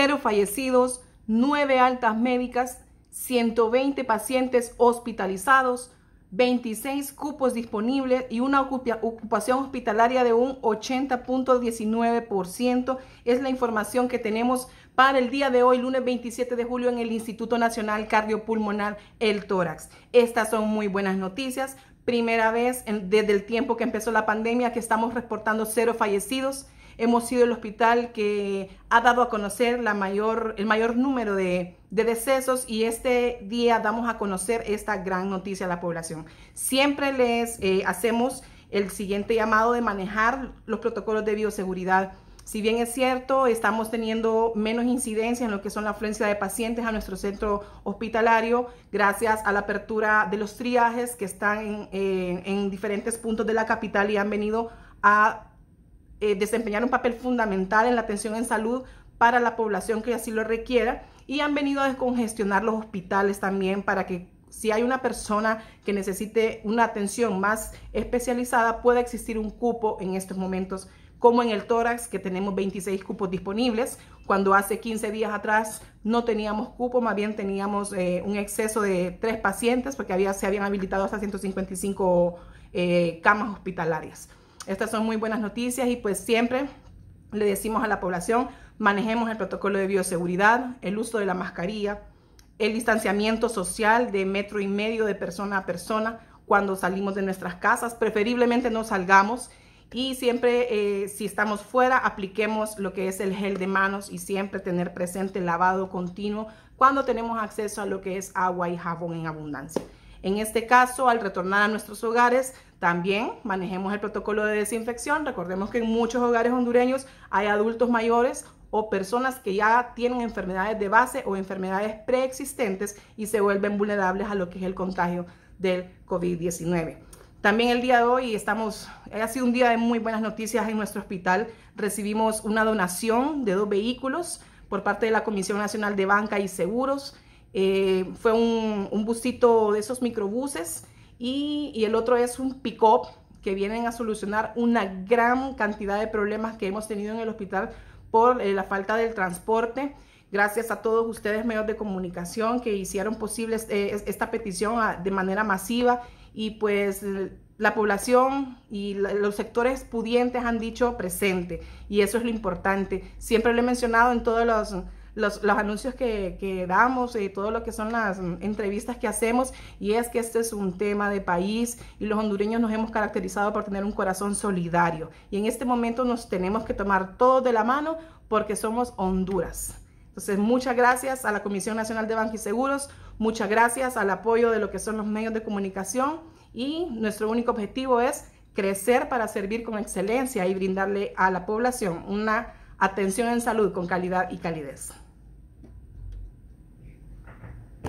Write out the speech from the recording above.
cero fallecidos, nueve altas médicas, 120 pacientes hospitalizados, 26 cupos disponibles y una ocupación hospitalaria de un 80.19%. Es la información que tenemos para el día de hoy, lunes 27 de julio, en el Instituto Nacional Cardiopulmonar El Tórax. Estas son muy buenas noticias. Primera vez desde el tiempo que empezó la pandemia que estamos reportando cero fallecidos hemos sido el hospital que ha dado a conocer la mayor, el mayor número de, decesos y este día damos a conocer esta gran noticia a la población. Siempre les eh, hacemos el siguiente llamado de manejar los protocolos de bioseguridad. Si bien es cierto, estamos teniendo menos incidencia en lo que son la afluencia de pacientes a nuestro centro hospitalario, gracias a la apertura de los triajes que están en, eh, en diferentes puntos de la capital y han venido a eh, desempeñar un papel fundamental en la atención en salud para la población que así lo requiera y han venido a descongestionar los hospitales también para que si hay una persona que necesite una atención más especializada pueda existir un cupo en estos momentos como en el tórax que tenemos 26 cupos disponibles cuando hace 15 días atrás no teníamos cupo, más bien teníamos eh, un exceso de tres pacientes porque había, se habían habilitado hasta 155 eh, camas hospitalarias. Estas son muy buenas noticias y pues siempre le decimos a la población, manejemos el protocolo de bioseguridad, el uso de la mascarilla, el distanciamiento social de metro y medio de persona a persona cuando salimos de nuestras casas, preferiblemente no salgamos y siempre eh, si estamos fuera apliquemos lo que es el gel de manos y siempre tener presente el lavado continuo cuando tenemos acceso a lo que es agua y jabón en abundancia. En este caso, al retornar a nuestros hogares, también manejemos el protocolo de desinfección. Recordemos que en muchos hogares hondureños hay adultos mayores o personas que ya tienen enfermedades de base o enfermedades preexistentes y se vuelven vulnerables a lo que es el contagio del COVID-19. También el día de hoy estamos, eh, ha sido un día de muy buenas noticias en nuestro hospital. Recibimos una donación de dos vehículos por parte de la Comisión Nacional de Banca y Seguros. Eh, fue un, un, busito de esos microbuses y, el otro es un pick-up que vienen a solucionar una gran cantidad de problemas que hemos tenido en el hospital por eh, la falta del transporte. Gracias a todos ustedes, medios de comunicación, que hicieron posible eh, esta petición de manera masiva y pues la población y los sectores pudientes han dicho presente y eso es lo importante. Siempre lo he mencionado en todos los los, anuncios que, damos y eh, todo lo que son las mm, entrevistas que hacemos y es que este es un tema de país y los hondureños nos hemos caracterizado por tener un corazón solidario y en este momento nos tenemos que tomar todos de la mano porque somos Honduras. Entonces, muchas gracias a la Comisión Nacional de Bancos y Seguros, muchas gracias al apoyo de lo que son los medios de comunicación y nuestro único objetivo es crecer para servir con excelencia y brindarle a la población una atención en salud con calidad y calidez.